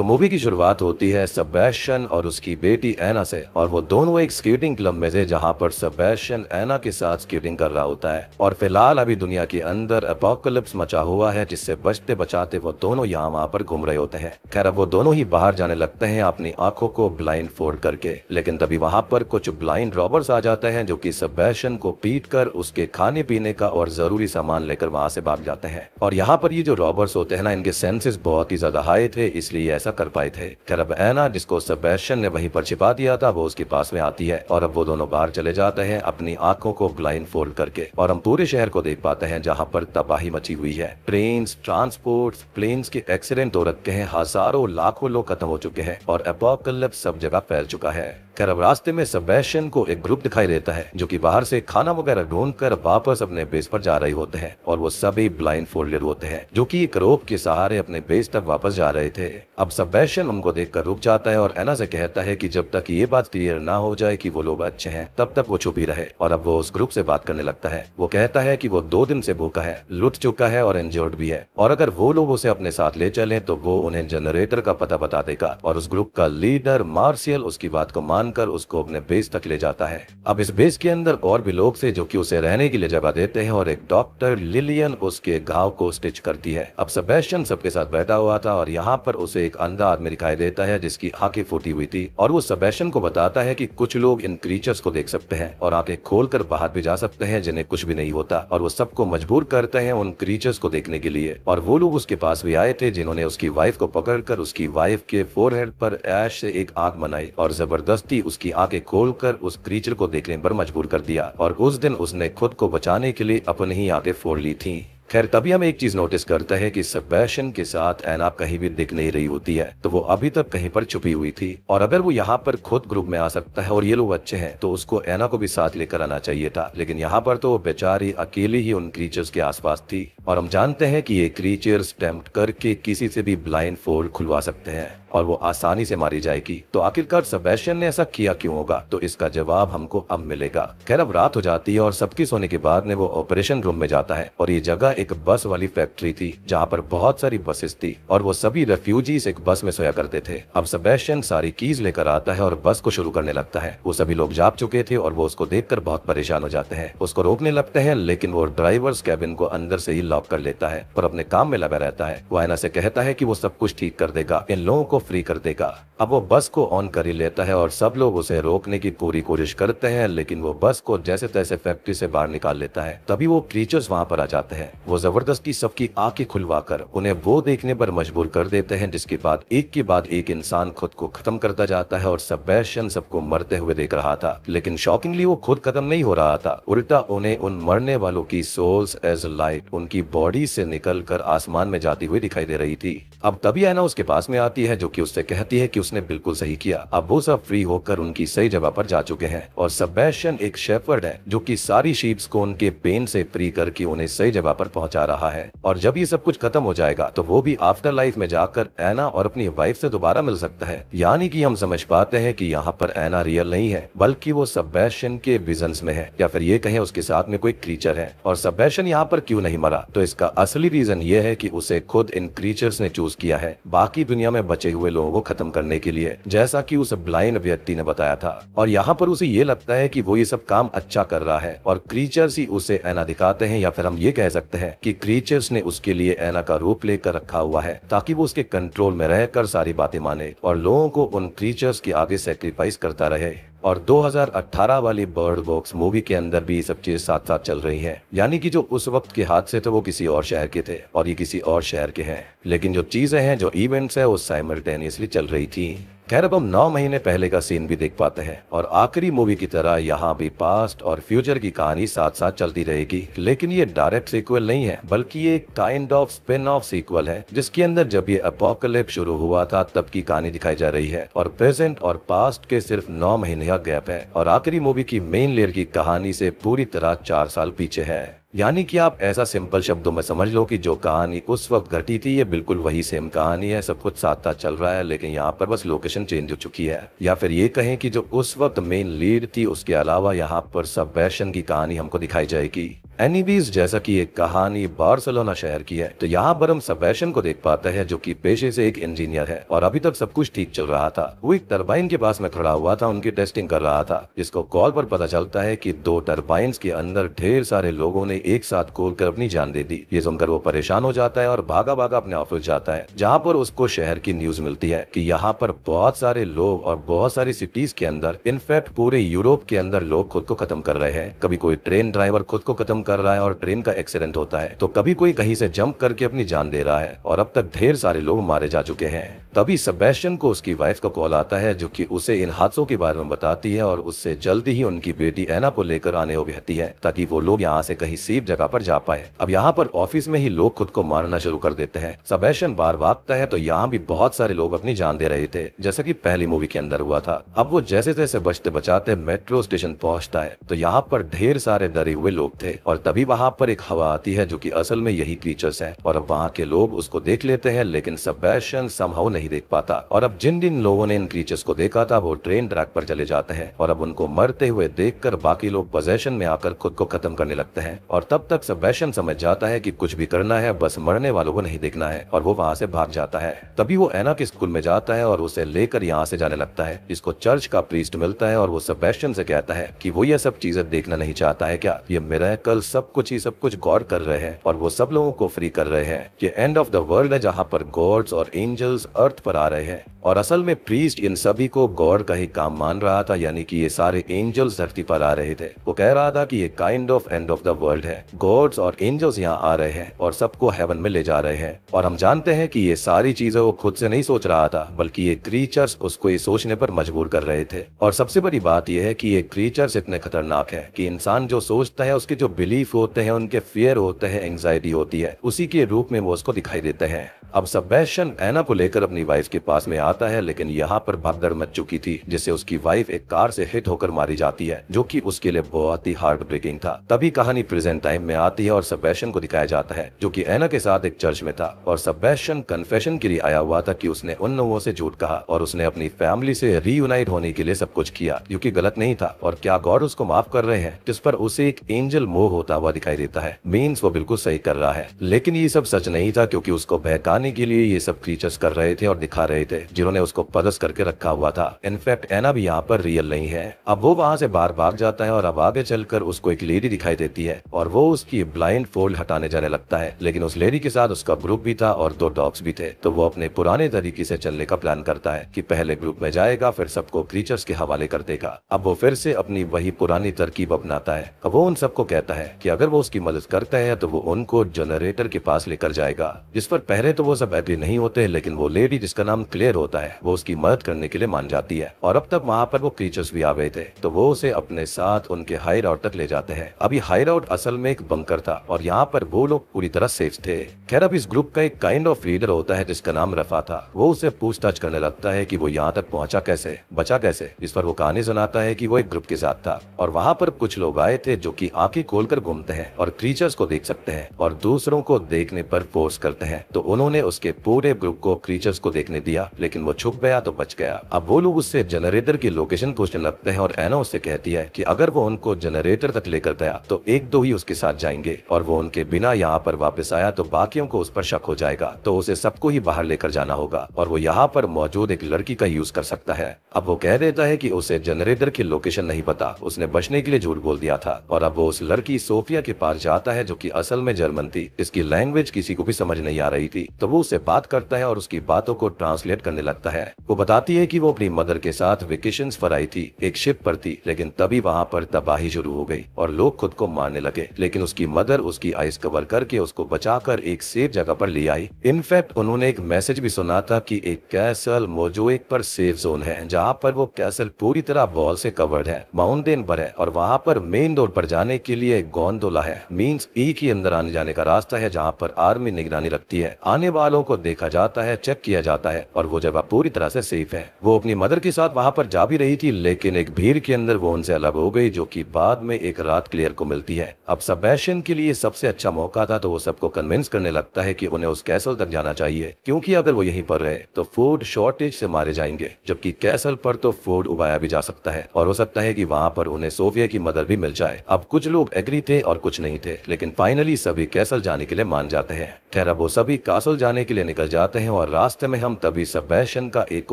तो मूवी की शुरुआत होती है सबैशन और उसकी बेटी एना से और वो दोनों एक स्केटिंग क्लब में थे जहाँ पर सबैशन एना के साथ स्केटिंग कर रहा होता है और फिलहाल अभी दुनिया के अंदर अपोकलिप्स मचा हुआ है जिससे बचते बचाते वो दोनों यहाँ वहाँ पर घूम रहे होते हैं खैर अब वो दोनों ही बाहर जाने लगते हैं अपनी आंखों को ब्लाइंड फोल्ड करके लेकिन तभी वहाँ पर कुछ ब्लाइंड रॉबर्स आ जाते हैं जो की सबैशन को पीट उसके खाने पीने का और जरूरी सामान लेकर वहाँ से भाग जाते हैं और यहाँ पर ये जो रॉबर्स होते हैं ना इनके सेंसेस बहुत ही ज्यादा हाई थे इसलिए ऐसा ऐसा कर पाए थे फिर एना जिसको सबैशन ने वहीं पर छिपा दिया था वो उसके पास में आती है और अब वो दोनों बाहर चले जाते हैं अपनी आंखों को ब्लाइंड फोल्ड करके और हम पूरे शहर को देख पाते हैं जहाँ पर तबाही मची हुई है ट्रेन ट्रांसपोर्ट प्लेन के एक्सीडेंट हो रखे हैं हजारों लाखों लोग खत्म हो चुके हैं और अपोकल्प सब जगह फैल चुका है खैर रास्ते में सबैशन को एक ग्रुप दिखाई देता है जो कि बाहर से खाना वगैरह ढूंढ कर वापस अपने बेस पर जा रहे होते हैं और वो सभी ब्लाइंड फोल्डेड होते हैं जो कि एक रोप के सहारे अपने बेस तक वापस जा रहे थे अब अब सब्बैशन उनको देखकर रुक जाता है और एना से कहता है कि जब तक ये बात क्लियर ना हो जाए कि वो लोग अच्छे हैं तब तक वो छुप ही रहे और अब वो उस ग्रुप से बात करने लगता है वो कहता है कि वो दो दिन से भूखा है लुट चुका है और इंजर्ड भी है और अगर वो लोग उसे अपने साथ ले चले तो वो उन्हें जनरेटर का पता बता देगा और उस ग्रुप का लीडर मार्शियल उसकी बात को मानकर उसको अपने बेस तक ले जाता है अब इस बेस के अंदर और भी लोग थे जो की उसे रहने के लिए जगह देते हैं और एक डॉक्टर लिलियन उसके घाव को स्टिच करती है अब सबेशन सबके साथ बैठा हुआ था और यहाँ पर उसे एक अंधा आदमी दिखाई देता है जिसकी आंखें फूटी हुई थी और वो सबैशन को बताता है कि कुछ लोग इन क्रीचर्स को देख सकते हैं और आंखें खोलकर बाहर भी जा सकते हैं जिन्हें कुछ भी नहीं होता और वो सबको मजबूर करते हैं उन क्रीचर्स को देखने के लिए और वो लोग उसके पास भी आए थे जिन्होंने उसकी वाइफ को पकड़कर उसकी वाइफ के फोर पर ऐश से एक आंख बनाई और जबरदस्ती उसकी आंखें खोल उस क्रीचर को देखने पर मजबूर कर दिया और उस दिन उसने खुद को बचाने के लिए अपनी ही आंखें फोड़ ली थी खैर तभी हम एक चीज नोटिस करते हैं कि सबैशन के साथ ऐना कहीं भी दिख नहीं रही होती है तो वो अभी तक कहीं पर छुपी हुई थी और अगर वो यहाँ पर खुद ग्रुप में आ सकता है और ये लोग अच्छे हैं तो उसको ऐना को भी साथ लेकर आना चाहिए था लेकिन यहाँ पर तो वो बेचारी अकेली ही उन क्रीचर्स के आसपास थी और हम जानते हैं कि ये क्रीचर्स टेम्प्ट करके किसी से भी ब्लाइंड फोल्ड खुलवा सकते हैं और वो आसानी से मारी जाएगी तो आखिरकार सबैशियन ने ऐसा किया क्यों होगा तो इसका जवाब हमको अब मिलेगा खैर अब रात हो जाती है और सबकी सोने के बाद में वो ऑपरेशन रूम में जाता है और ये जगह एक बस वाली फैक्ट्री थी जहाँ पर बहुत सारी बसेस थी और वो सभी रेफ्यूजीज एक बस में सोया करते थे अब सबैशियन सारी कीज लेकर आता है और बस को शुरू करने लगता है वो सभी लोग जाप चुके थे और वो उसको देख बहुत परेशान हो जाते हैं उसको रोकने लगते हैं लेकिन वो ड्राइवर्स कैबिन को अंदर से ही लॉक कर लेता है और अपने काम में लगा रहता है वायना से कहता है की वो सब कुछ ठीक कर देगा इन लोगों को फ्री कर देगा अब वो बस को ऑन कर ही लेता है और सब लोग उसे रोकने की पूरी कोशिश करते हैं लेकिन वो बस को जैसे तैसे फैक्ट्री से बाहर निकाल लेता है तभी वो क्रीचर्स वहाँ पर आ जाते हैं वो जबरदस्ती सबकी आंखें खुलवा कर उन्हें वो देखने पर मजबूर कर देते हैं जिसके बाद एक के बाद एक इंसान खुद को खत्म करता जाता है और सबैशन सबको मरते हुए देख रहा था लेकिन शॉकिंगली वो खुद खत्म नहीं हो रहा था उल्टा उन्हें उन मरने वालों की सोल्स एज लाइट उनकी बॉडी से निकल आसमान में जाती हुई दिखाई दे रही थी अब तभी आना उसके पास में आती है जो कि उससे कहती है कि उसने बिल्कुल सही किया अब वो सब फ्री होकर उनकी सही जगह पर जा चुके हैं और सबैशन एक शेफर्ड है जो कि सारी शीप्स को उनके पेन से फ्री करके उन्हें सही जगह पर पहुंचा रहा है और जब ये सब कुछ खत्म हो जाएगा तो वो भी आफ्टर लाइफ में जाकर एना और अपनी वाइफ से दोबारा मिल सकता है यानी कि हम समझ पाते हैं कि यहाँ पर एना रियल नहीं है बल्कि वो सबैशन के विजन में है या फिर ये कहे उसके साथ में कोई क्रीचर है और सबैशन यहाँ पर क्यूँ नहीं मरा तो इसका असली रीजन ये है की उसे खुद इन क्रीचर ने चूज किया है बाकी दुनिया में बचे हुए हुए लोगों को खत्म करने के लिए जैसा कि उस ब्लाइंड व्यक्ति ने बताया था और यहाँ पर उसे ये लगता है कि वो ये सब काम अच्छा कर रहा है और क्रीचर्स ही उसे ऐना दिखाते हैं या फिर हम ये कह सकते हैं कि क्रीचर्स ने उसके लिए ऐना का रूप लेकर रखा हुआ है ताकि वो उसके कंट्रोल में रहकर सारी बातें माने और लोगों को उन क्रीचर्स के आगे सेक्रीफाइस करता रहे और 2018 वाली बर्ड बॉक्स मूवी के अंदर भी सब चीज साथ साथ चल रही है यानी कि जो उस वक्त के हादसे थे वो किसी और शहर के थे और ये किसी और शहर के हैं लेकिन जो चीजें हैं जो इवेंट्स है वो साइमल्टेनियसली चल रही थी खैर अब हम नौ महीने पहले का सीन भी देख पाते हैं और आखिरी मूवी की तरह यहाँ भी पास्ट और फ्यूचर की कहानी साथ साथ चलती रहेगी लेकिन ये डायरेक्ट सीक्वल नहीं है बल्कि ये kind of spin off sequel है जिसके अंदर जब ये अपोकलिप शुरू हुआ था तब की कहानी दिखाई जा रही है और प्रेजेंट और पास्ट के सिर्फ नौ महीने का गैप है और आखिरी मूवी की मेन लेयर की कहानी से पूरी तरह चार साल पीछे है यानी कि आप ऐसा सिंपल शब्दों में समझ लो कि जो कहानी उस वक्त घटी थी ये बिल्कुल वही सेम कहानी है सब कुछ साथ चल रहा है लेकिन यहाँ पर बस लोकेशन चेंज हो चुकी है या फिर ये कहें कि जो उस वक्त मेन लीड थी उसके अलावा यहाँ पर सब वैशन की कहानी हमको दिखाई जाएगी एनीबीज जैसा कि एक कहानी बार्सलोना शहर की है तो यहाँ पर हम सबैशन को देख पाते हैं जो कि पेशे से एक इंजीनियर है और अभी तक सब कुछ ठीक चल रहा था वो एक टर्बाइन के पास में खड़ा हुआ था उनकी टेस्टिंग कर रहा था जिसको कॉल पर पता चलता है की दो टर्बाइन के अंदर ढेर सारे लोगों ने एक साथ खोल कर अपनी जान दे दी ये सुनकर वो परेशान हो जाता है और भागा भागा अपने ऑफिस जाता है जहाँ पर उसको शहर की न्यूज मिलती है की यहाँ पर बहुत सारे लोग और बहुत सारी सिटीज के अंदर इनफैक्ट पूरे यूरोप के अंदर लोग खुद को खत्म कर रहे हैं कभी कोई ट्रेन ड्राइवर खुद को खत्म कर रहा है और ट्रेन का एक्सीडेंट होता है तो कभी कोई कहीं से जंप करके अपनी जान दे रहा है और अब तक ढेर सारे लोग मारे जा चुके हैं तभी सबैशन को उसकी वाइफ का कॉल आता है जो कि उसे इन हादसों के बारे में बताती है और उससे जल्दी ही उनकी बेटी एना को लेकर आने को कहती है ताकि वो लोग यहाँ से कहीं सेफ जगह पर जा पाए अब यहाँ पर ऑफिस में ही लोग खुद को मारना शुरू कर देते हैं सबैशन बार भागता है तो यहाँ भी बहुत सारे लोग अपनी जान दे रहे थे जैसे की पहली मूवी के अंदर हुआ था अब वो जैसे जैसे बचते बचाते मेट्रो स्टेशन पहुँचता है तो यहाँ पर ढेर सारे डरे हुए लोग थे और तभी वहाँ पर एक हवा आती है जो कि असल में यही क्रीचर्स है और अब वहाँ के लोग उसको देख लेते हैं लेकिन सबैशन संभव नहीं देख पाता और अब जिन जिन लोगों ने इन क्रीचर्स को देखा था वो ट्रेन ट्रैक पर चले जाते हैं और अब उनको मरते हुए देख बाकी लोग पोजेशन में आकर खुद को खत्म करने लगते हैं और तब तक सबैशन समझ जाता है की कुछ भी करना है बस मरने वालों को नहीं देखना है और वो वहाँ से भाग जाता है तभी वो एना के स्कूल में जाता है और उसे लेकर यहाँ से जाने लगता है इसको चर्च का प्रीस्ट मिलता है और वो सबैशन से कहता है की वो ये सब चीजें देखना नहीं चाहता है क्या ये कल सब कुछ ही सब कुछ गौर कर रहे हैं और वो सब लोगों को फ्री कर रहे हैं ये एंड ऑफ द वर्ल्ड है जहाँ पर गॉड्स और एंजल्स अर्थ पर आ रहे हैं और असल में प्रीस्ट इन सभी को गॉड का ही काम मान रहा था यानी कि ये सारे एंजल्स धरती पर आ रहे थे वो कह रहा था कि ये kind of end of the world है गॉड्स और एंजल्स यहाँ आ रहे हैं और सबको हेवन में ले जा रहे हैं और हम जानते हैं कि ये सारी चीजें वो खुद से नहीं सोच रहा था बल्कि ये क्रीचर्स उसको ये सोचने पर मजबूर कर रहे थे और सबसे बड़ी बात यह है की ये क्रीचर्स इतने खतरनाक है की इंसान जो सोचता है उसके जो बिलीफ होते हैं उनके फियर होते हैं एंग्जाइटी होती है उसी के रूप में वो उसको दिखाई देते हैं अब सब्वैशन ऐना को लेकर अपनी वाइफ के पास में आता है लेकिन यहाँ पर भगदड़ मच चुकी थी जिससे उसकी वाइफ एक कार से हिट होकर मारी जाती है जो कि उसके लिए बहुत ही हार्ट ब्रेकिंग था तभी कहानी प्रेजेंट टाइम में आती है और सब्वैशन को दिखाया जाता है जो की ऐना के साथ एक चर्च में था और सब्वैशन कन्फेशन के लिए आया हुआ था की उसने उन लोगों से झूठ कहा और उसने अपनी फैमिली से रीयूनाइट होने के लिए सब कुछ किया जो की गलत नहीं था और क्या गॉड उसको माफ कर रहे हैं जिस पर उसे एक एंजल मोह होता हुआ दिखाई देता है मीन्स वो बिल्कुल सही कर रहा है लेकिन ये सब सच नहीं था क्यूँकी उसको बहकान दिखाने के लिए ये सब क्रीचर्स कर रहे थे और दिखा रहे थे जिन्होंने उसको पदस करके रखा हुआ था इनफैक्ट एना भी यहाँ पर रियल नहीं है अब वो वहाँ से बार भाग जाता है और अब आगे चलकर उसको एक लेडी दिखाई देती है और वो उसकी ब्लाइंड फोल्ड हटाने जाने लगता है लेकिन उस लेडी के साथ उसका ग्रुप भी था और दो डॉग्स भी थे तो वो अपने पुराने तरीके से चलने का प्लान करता है कि पहले ग्रुप में जाएगा फिर सबको क्रीचर्स के हवाले कर देगा अब वो फिर से अपनी वही पुरानी तरकीब अपनाता है अब वो उन सबको कहता है कि अगर वो उसकी मदद करते हैं तो वो उनको जनरेटर के पास लेकर जाएगा जिस पर पहले तो वो सब हैप्पी नहीं होते हैं लेकिन वो लेडी जिसका नाम क्लियर होता है वो उसकी मदद करने के लिए मान जाती है और अब तक वहाँ पर वो क्रीचर्स भी आ गए थे तो वो उसे अपने साथ उनके हाई राउट तक ले जाते हैं अभी हाई राउट असल में एक बंकर था और यहाँ पर वो लोग पूरी तरह सेफ थे खैर अब इस ग्रुप का एक काइंड ऑफ लीडर होता है जिसका नाम रफा था वो उसे पूछताछ करने लगता है की वो यहाँ तक पहुँचा कैसे बचा कैसे इस पर वो कहानी सुनाता है की वो एक ग्रुप के साथ था और वहाँ पर कुछ लोग आए थे जो की आंखें खोल घूमते हैं और क्रीचर्स को देख सकते हैं और दूसरों को देखने पर पोस्ट करते हैं तो उन्होंने ने उसके पूरे ग्रुप को क्रीचर्स को देखने दिया लेकिन वो छुप गया तो बच गया अब वो लोग उससे जनरेटर की लोकेशन पूछने लगते हैं और एना उससे कहती है कि अगर वो उनको जनरेटर तक लेकर गया तो एक दो ही उसके साथ जाएंगे और वो उनके बिना यहाँ पर वापस आया तो बाकियों को उस पर शक हो जाएगा तो उसे सबको ही बाहर लेकर जाना होगा और वो यहाँ पर मौजूद एक लड़की का यूज कर सकता है अब वो कह देता है की उसे जनरेटर की लोकेशन नहीं पता उसने बचने के लिए झूठ बोल दिया था और अब वो उस लड़की सोफिया के पास जाता है जो की असल में जर्मन थी इसकी लैंग्वेज किसी को भी समझ नहीं आ रही थी तो प्रभु से बात करता है और उसकी बातों को ट्रांसलेट करने लगता है वो बताती है कि वो अपनी मदर के साथ वेकेशन पर आई थी एक शिप पर थी लेकिन तभी वहाँ पर तबाही शुरू हो गई और लोग खुद को मारने लगे लेकिन उसकी मदर उसकी आइस कवर करके उसको बचाकर एक सेफ जगह पर ले आई इनफैक्ट उन्होंने एक मैसेज भी सुना था कि एक कैसल एक पर सेफ जोन है जहाँ पर वो कैसल पूरी तरह वॉल से कवर्ड है माउंटेन पर है और वहाँ पर मेन रोड पर जाने के लिए गोंदोला है मीन्स ई के अंदर आने जाने का रास्ता है जहाँ पर आर्मी निगरानी रखती है आने वाले वालों को देखा जाता है चेक किया जाता है और वो जगह पूरी तरह से सेफ है वो अपनी मदर के साथ वहाँ पर जा भी रही थी लेकिन एक भीड़ के अंदर वो उनसे अलग हो गई जो की बाद में एक रात क्लियर को मिलती है अब सबैशन के लिए सबसे अच्छा मौका था तो वो सबको कन्विंस करने लगता है की उन्हें उस कैसल तक जाना चाहिए क्यूँकी अगर वो यही पर रहे तो फूड शॉर्टेज से मारे जाएंगे जबकि कैसल पर तो फूड उगाया भी जा सकता है और हो सकता है की वहाँ पर उन्हें सोफिया की मदर भी मिल जाए अब कुछ लोग एग्री थे और कुछ नहीं थे लेकिन फाइनली सभी कैसल जाने के लिए मान जाते हैं ठहरा वो सभी कासल जाने जाने के लिए निकल जाते हैं और रास्ते में हम तभी सबैशन का एक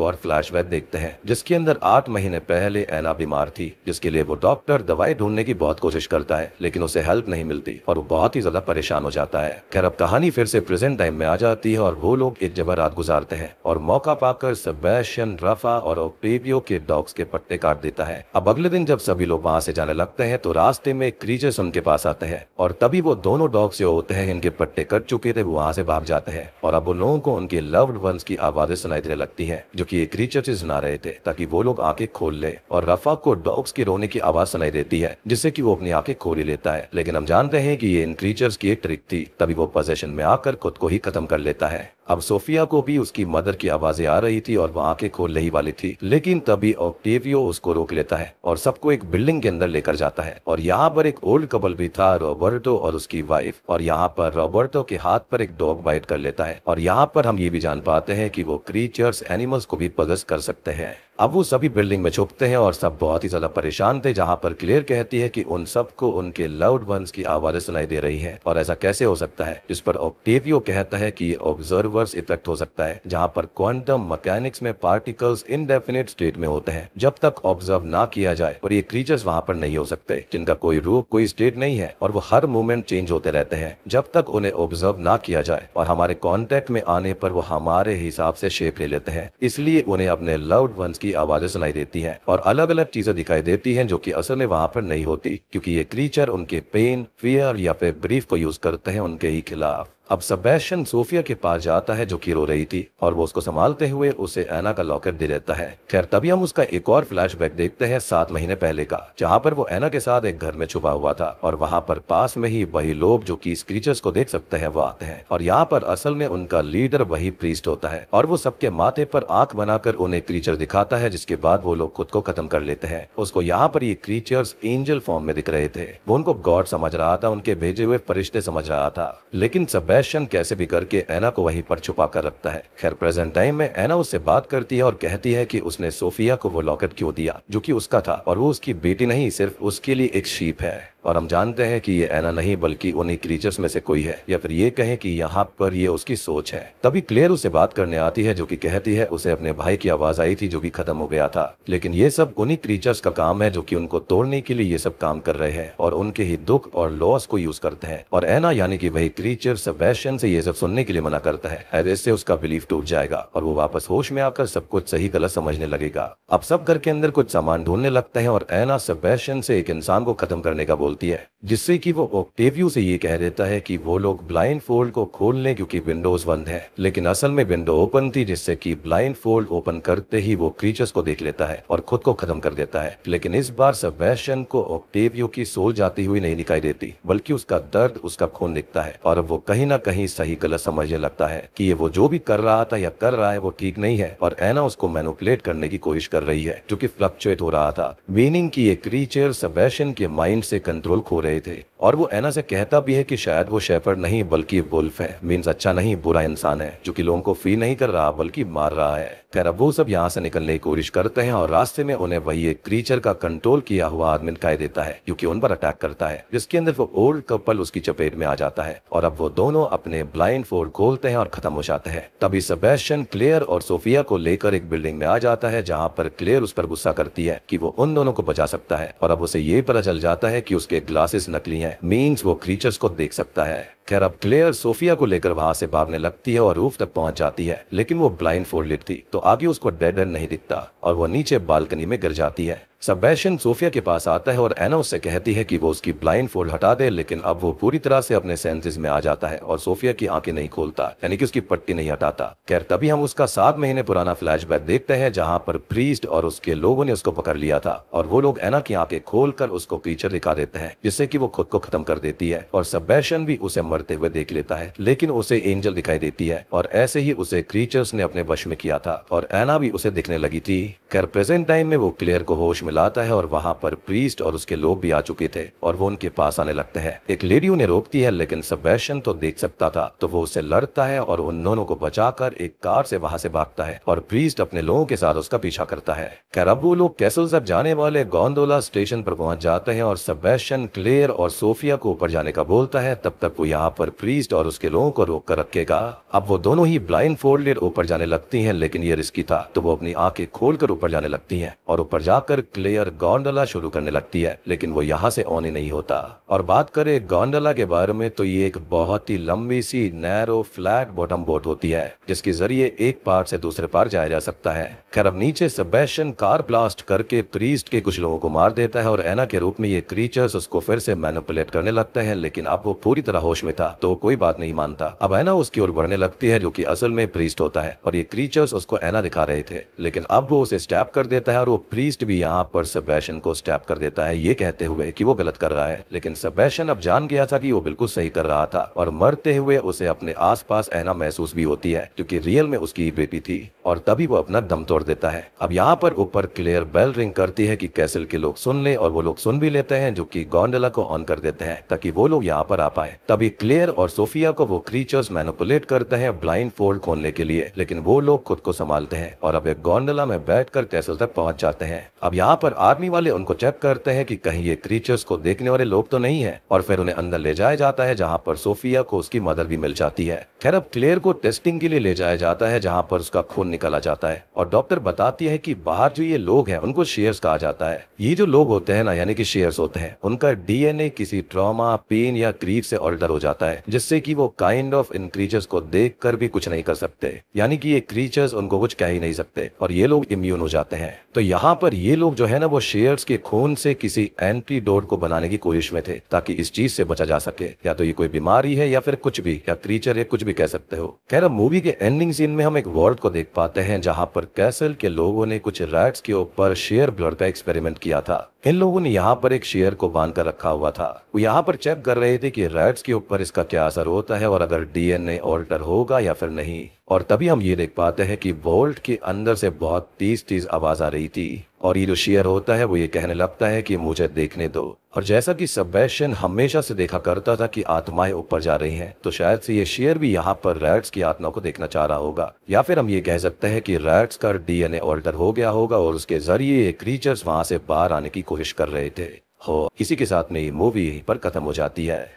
और फ्लैशबैक देखते हैं जिसके अंदर आठ महीने पहले एना बीमार थी जिसके लिए वो डॉक्टर दवाई ढूंढने की बहुत कोशिश करता है लेकिन उसे हेल्प नहीं मिलती और वो बहुत ही ज्यादा परेशान हो जाता है खैर अब कहानी फिर से प्रेजेंट टाइम में आ जाती है और वो लोग एक जगह रात गुजारते हैं और मौका पाकर सबैशन रफा और ओपेवियो के डॉग्स के पट्टे काट देता है अब अगले दिन जब सभी लोग वहाँ से जाने लगते हैं तो रास्ते में क्रीचर्स उनके पास आते हैं और तभी वो दोनों डॉग्स जो होते हैं इनके पट्टे कट चुके थे वो वहाँ से भाग जाते हैं और अब उन लोगों को उनके लव्ड वंस की आवाजें सुनाई देने लगती है जो की एक क्रीचर से सुना रहे थे ताकि वो लोग आंखें खोल ले और रफा को डॉग्स के रोने की आवाज सुनाई देती है जिससे की वो अपनी आंखें खोली लेता है लेकिन हम जानते हैं की ये इन क्रीचर्स की एक ट्रिक थी तभी वो पोजेशन में आकर खुद को ही खत्म कर लेता है अब सोफिया को भी उसकी मदर की आवाजें आ रही थी और वह आंखें खोल रही वाली थी लेकिन तभी ऑक्टेवियो उसको रोक लेता है और सबको एक बिल्डिंग के अंदर लेकर जाता है और यहाँ पर एक ओल्ड कपल भी था रॉबर्टो और उसकी वाइफ और यहाँ पर रॉबर्टो के हाथ पर एक डॉग बाइट कर लेता है और यहाँ पर हम ये भी जान पाते हैं कि वो क्रीचर्स एनिमल्स को भी पगस कर सकते हैं अब वो सभी बिल्डिंग में छुपते हैं और सब बहुत ही ज्यादा परेशान थे जहां पर क्लियर कहती है कि उन सबको उनके लाउड वंस की आवाजें सुनाई दे रही हैं और ऐसा कैसे हो सकता है जिस पर ऑक्टेवियो कहता है कि ऑब्जर्वर्स इफेक्ट हो सकता है जहां पर क्वांटम मैकेनिक्स में पार्टिकल्स इनडेफिनेट स्टेट में होते हैं जब तक ऑब्जर्व ना किया जाए और ये क्रीचर्स वहाँ पर नहीं हो सकते जिनका कोई रूप कोई स्टेट नहीं है और वो हर मोमेंट चेंज होते रहते हैं जब तक उन्हें ऑब्जर्व ना किया जाए और हमारे कॉन्टेक्ट में आने पर वो हमारे हिसाब से शेप ले लेते हैं इसलिए उन्हें अपने लाउड वंस की की आवाजें सुनाई देती हैं और अलग अलग चीजें दिखाई देती हैं जो कि असल में वहां पर नहीं होती क्योंकि ये क्रीचर उनके पेन फियर या फिर ब्रीफ को यूज करते हैं उनके ही खिलाफ अब सबैशन सोफिया के पास जाता है जो कि रो रही थी और वो उसको संभालते हुए उसे एना का लॉकर दे देता है खैर तभी हम उसका एक और फ्लैशबैक देखते हैं सात महीने पहले का जहाँ पर वो एना के साथ एक घर में छुपा हुआ था और वहाँ पर पास में ही वही लोग जो की स्क्रीचर्स को देख सकते हैं वो आते हैं और यहाँ पर असल में उनका लीडर वही प्रीस्ट होता है और वो सबके माथे पर आंख बनाकर उन्हें क्रीचर दिखाता है जिसके बाद वो लोग खुद को खत्म कर लेते हैं उसको यहाँ पर ये क्रीचर्स एंजल फॉर्म में दिख रहे थे वो उनको गॉड समझ रहा था उनके भेजे हुए फरिश्ते समझ रहा था लेकिन सब सेबेस्टियन कैसे भी करके एना को वहीं पर छुपा कर रखता है खैर प्रेजेंट टाइम में एना उससे बात करती है और कहती है कि उसने सोफिया को वो लॉकेट क्यों दिया जो कि उसका था और वो उसकी बेटी नहीं सिर्फ उसके लिए एक शीप है और हम जानते हैं कि ये ऐना नहीं बल्कि उन्हीं क्रीचर्स में से कोई है या फिर ये कहें कि यहाँ पर ये उसकी सोच है तभी क्लेयर उसे बात करने आती है जो कि कहती है उसे अपने भाई की आवाज आई थी जो कि खत्म हो गया था लेकिन ये सब उन्हीं क्रीचर्स का काम है जो कि उनको तोड़ने के लिए ये सब काम कर रहे हैं और उनके ही दुख और लॉस को यूज करते हैं और ऐना यानी की वही क्रीचर सबैशन से ये सब सुनने के लिए मना करता है इससे उसका बिलीफ टूट जाएगा और वो वापस होश में आकर सब कुछ सही गलत समझने लगेगा अब सब घर के अंदर कुछ सामान ढूंढने लगते हैं और ऐना सबैशन से एक इंसान को खत्म करने का बोल बोलती है जिससे कि वो ओक्टेवियो से ये कह देता है कि वो लोग ब्लाइंड फोल्ड को खोल लें क्योंकि विंडोज बंद है लेकिन असल में विंडो ओपन थी जिससे कि ब्लाइंड फोल्ड ओपन करते ही वो क्रीचर्स को देख लेता है और खुद को खत्म कर देता है लेकिन इस बार सबवेशन को ओक्टेवियो की सोल जाती हुई नहीं दिखाई देती बल्कि उसका दर्द उसका खून दिखता है और वो कहीं ना कहीं सही गलत समझने लगता है की ये वो जो भी कर रहा था या कर रहा है वो ठीक नहीं है और एना उसको मैनुपुलेट करने की कोशिश कर रही है जो की फ्लक्चुएट हो रहा था मीनिंग की ये क्रीचर सबेशन के माइंड से कंट्रोल खो रहे थे और वो एना से कहता भी है कि शायद वो शेफर नहीं बल्कि वुल्फ है मीन्स अच्छा नहीं बुरा इंसान है जो कि लोगों को फी नहीं कर रहा बल्कि मार रहा है खैर अब वो सब यहाँ से निकलने की कोशिश करते हैं और रास्ते में उन्हें वही एक क्रीचर का कंट्रोल किया हुआ आदमी दिखाई देता है क्योंकि उन पर अटैक करता है जिसके अंदर वो ओल्ड कपल उसकी चपेट में आ जाता है और अब वो दोनों अपने ब्लाइंड फोर्ड खोलते हैं और खत्म हो जाते हैं तभी सबेशन क्लेयर और सोफिया को लेकर एक बिल्डिंग में आ जाता है जहाँ पर क्लेयर उस पर गुस्सा करती है की वो उन दोनों को बचा सकता है और अब उसे ये पता चल जाता है की उसके ग्लासेस नकली है मीन्स वो क्रीचर्स को देख सकता है खैर अब क्लेयर सोफिया को लेकर वहां से भागने लगती है और रूफ तक पहुंच जाती है लेकिन वो ब्लाइंड फोल्डेड थी तो आगे उसको डेड एंड नहीं दिखता और वो नीचे बालकनी में गिर जाती है सबैशन सोफिया के पास आता है और एना उससे कहती है कि वो उसकी ब्लाइंड फोल्ड हटा दे लेकिन अब वो पूरी तरह से अपने सेंसेस में आ जाता है और सोफिया की आंखें नहीं खोलता यानी कि उसकी पट्टी नहीं हटाता खैर तभी हम उसका सात महीने पुराना फ्लैशबैक देखते हैं जहां पर प्रीस्ट और उसके लोगों ने उसको पकड़ लिया था और वो लोग एना की आंखें खोल कर उसको क्रीचर दिखा देते हैं जिससे की वो खुद को खत्म कर देती है और सबैशन भी उसे मरते हुए देख लेता है लेकिन उसे एंजल दिखाई देती है और ऐसे ही उसे क्रीचर्स ने अपने वश में किया था और एना भी उसे दिखने लगी थी खैर प्रेजेंट टाइम में वो क्लियर को होश मिलाता है और वहाँ पर प्रीस्ट और उसके लोग भी आ चुके थे और वो उनके पास आने लगते हैं एक लेडी उन्हें रोकती है लेकिन सबैशन तो देख सकता था तो वो उसे लड़ता है और उन दोनों को बचाकर एक कार से वहाँ से भागता है और प्रीस्ट अपने लोगों के साथ उसका पीछा करता है खैर अब वो लोग कैसल सब जाने वाले गोंदोला स्टेशन पर पहुंच जाते हैं और सबैशन क्लेयर और सोफिया को ऊपर जाने का बोलता है तब तक वो यहाँ पर प्रीस्ट और उसके लोगों को रोक कर रखेगा अब वो दोनों ही ब्लाइंड फोल्डेड ऊपर जाने लगती है लेकिन ये रिस्की था तो वो अपनी आंखें खोलकर ऊपर जाने लगती है और ऊपर जाकर क्लेयर गोंडला शुरू करने लगती है लेकिन वो यहाँ से ऑन ही नहीं होता और बात करें गोंडला के बारे में तो ये एक बहुत ही लंबी सी नैरो फ्लैट बॉटम बोट होती है जिसके जरिए एक पार से दूसरे पार जाया जा सकता है खैर अब नीचे सबेशन कार ब्लास्ट करके प्रीस्ट के कुछ लोगों को मार देता है और एना के रूप में ये क्रीचर्स उसको फिर से मैनुपुलेट करने लगते हैं लेकिन अब वो पूरी तरह होश में था तो कोई बात नहीं मानता अब एना उसकी ओर बढ़ने लगती है जो की असल में प्रीस्ट होता है और ये क्रीचर्स उसको एना दिखा रहे थे लेकिन अब वो उसे स्टैप कर देता है और वो प्रीस्ट भी यहाँ वहाँ पर सबैशन को स्टैप कर देता है ये कहते हुए कि वो गलत कर रहा है लेकिन सबैशन अब जान गया था कि वो बिल्कुल सही कर रहा था और मरते हुए उसे अपने पास ऐना महसूस भी होती है क्योंकि रियल में उसकी बेटी थी और तभी वो अपना दम तोड़ देता है अब यहाँ पर ऊपर क्लियर बेल रिंग करती है की कैसल के लोग सुन ले और वो लोग सुन भी लेते हैं जो की गोंडला को ऑन कर देते हैं ताकि वो लोग यहाँ पर आ पाए तभी क्लियर और सोफिया को वो क्रीचर्स मैनुपुलेट करते हैं ब्लाइंड फोल्ड खोलने के लिए लेकिन वो लोग खुद को संभालते हैं और अब एक गोंडला में बैठ कर कैसल तक पहुँच जाते हैं अब यहाँ पर आर्मी वाले उनको चेक करते हैं कि कहीं ये क्रीचर्स को देखने वाले लोग तो नहीं है और फिर उन्हें अंदर ले जाया जाता है जहाँ पर सोफिया को उसकी मदर भी मिल जाती है खैर अब क्लेयर को टेस्टिंग के लिए ले जाया जाता है जहाँ पर उसका खून निकाला जाता है और डॉक्टर बताती है की बाहर जो ये लोग है उनको शेयर्स कहा जाता है ये जो लोग होते हैं ना यानी की शेयर्स होते हैं उनका डीएनए किसी ट्रामा पेन या क्रीप से ऑल्टर हो जाता है जिससे की वो काइंड ऑफ इन क्रीचर्स को देख कर भी कुछ नहीं कर सकते यानी की ये क्रीचर्स उनको कुछ कह ही नहीं सकते और ये लोग इम्यून हो जाते हैं तो यहाँ पर ये लोग जो है ना वो शेयर्स के खून से किसी एंटीडोट को बनाने की कोशिश में थे ताकि इस चीज से बचा जा सके या तो ये कोई बीमारी है या फिर कुछ भी या क्रीचर या कुछ भी कह सकते हो खैर मूवी के एंडिंग सीन में हम एक वर्ल्ड को देख पाते हैं जहाँ पर कैसल के लोगों ने कुछ रैट्स के ऊपर शेयर ब्लड का एक्सपेरिमेंट किया था इन लोगों ने यहाँ पर एक शेयर को बांध कर रखा हुआ था वो यहाँ पर चेक कर रहे थे कि रैट्स के ऊपर इसका क्या असर होता है और अगर डीएनए ऑल्टर होगा या फिर नहीं और तभी हम ये देख पाते हैं कि बोल्ट के अंदर से बहुत तेज तेज आवाज आ रही थी और ये जो शेयर होता है वो ये कहने लगता है कि मुझे देखने दो और जैसा कि सबैशन हमेशा से देखा करता था कि आत्माएं ऊपर जा रही हैं, तो शायद से ये शेयर भी यहाँ पर रैट्स की आत्मा को देखना चाह रहा होगा या फिर हम ये कह सकते हैं कि रैट्स का डीएनए ऑल्टर हो गया होगा और उसके जरिए ये क्रीचर्स वहाँ से बाहर आने की कोशिश कर रहे थे हो इसी के साथ में ये मूवी यहीं पर खत्म हो जाती है